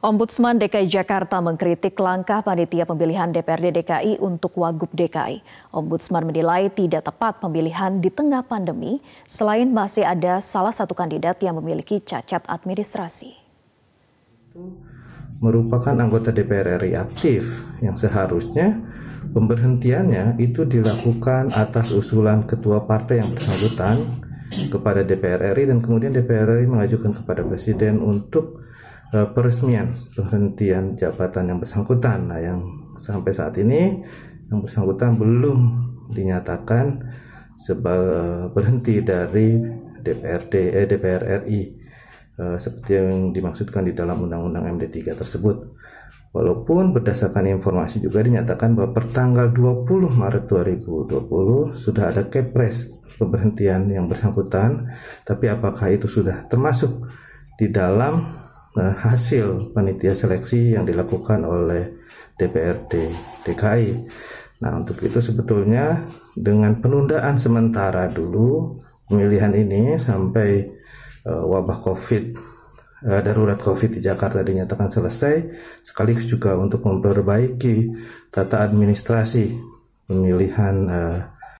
Ombudsman DKI Jakarta mengkritik langkah panitia pemilihan DPRD DKI untuk Wagub DKI. Ombudsman menilai tidak tepat pemilihan di tengah pandemi, selain masih ada salah satu kandidat yang memiliki cacat administrasi. Merupakan anggota DPR RI aktif yang seharusnya pemberhentiannya itu dilakukan atas usulan ketua partai yang bersangkutan kepada DPR RI dan kemudian DPR RI mengajukan kepada presiden untuk uh, peresmian penghentian jabatan yang bersangkutan. Nah, yang sampai saat ini yang bersangkutan belum dinyatakan sebagai berhenti dari DPRD eh, DPR RI uh, eh, seperti yang dimaksudkan di dalam Undang-Undang MD3 tersebut. Walaupun berdasarkan informasi juga dinyatakan bahwa pertanggal 20 Maret 2020 sudah ada kepres pemberhentian yang bersangkutan, tapi apakah itu sudah termasuk di dalam uh, hasil panitia seleksi yang dilakukan oleh DPRD DKI. Nah, untuk itu sebetulnya dengan penundaan sementara dulu pemilihan ini sampai uh, wabah Covid uh, darurat Covid di Jakarta dinyatakan selesai, sekaligus juga untuk memperbaiki tata administrasi pemilihan uh,